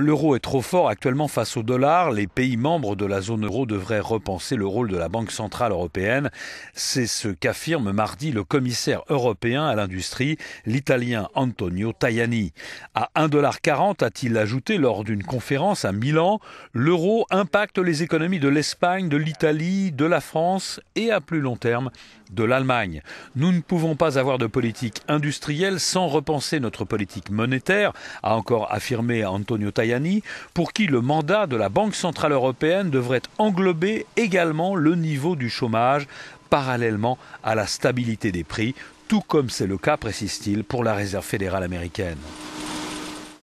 L'euro est trop fort actuellement face au dollar. Les pays membres de la zone euro devraient repenser le rôle de la Banque centrale européenne. C'est ce qu'affirme mardi le commissaire européen à l'industrie, l'italien Antonio Tajani. À 1,40$ a-t-il ajouté lors d'une conférence à Milan, l'euro impacte les économies de l'Espagne, de l'Italie, de la France et à plus long terme de l'Allemagne. Nous ne pouvons pas avoir de politique industrielle sans repenser notre politique monétaire, a encore affirmé Antonio Tajani pour qui le mandat de la Banque centrale européenne devrait englober également le niveau du chômage parallèlement à la stabilité des prix, tout comme c'est le cas, précise-t-il, pour la Réserve fédérale américaine.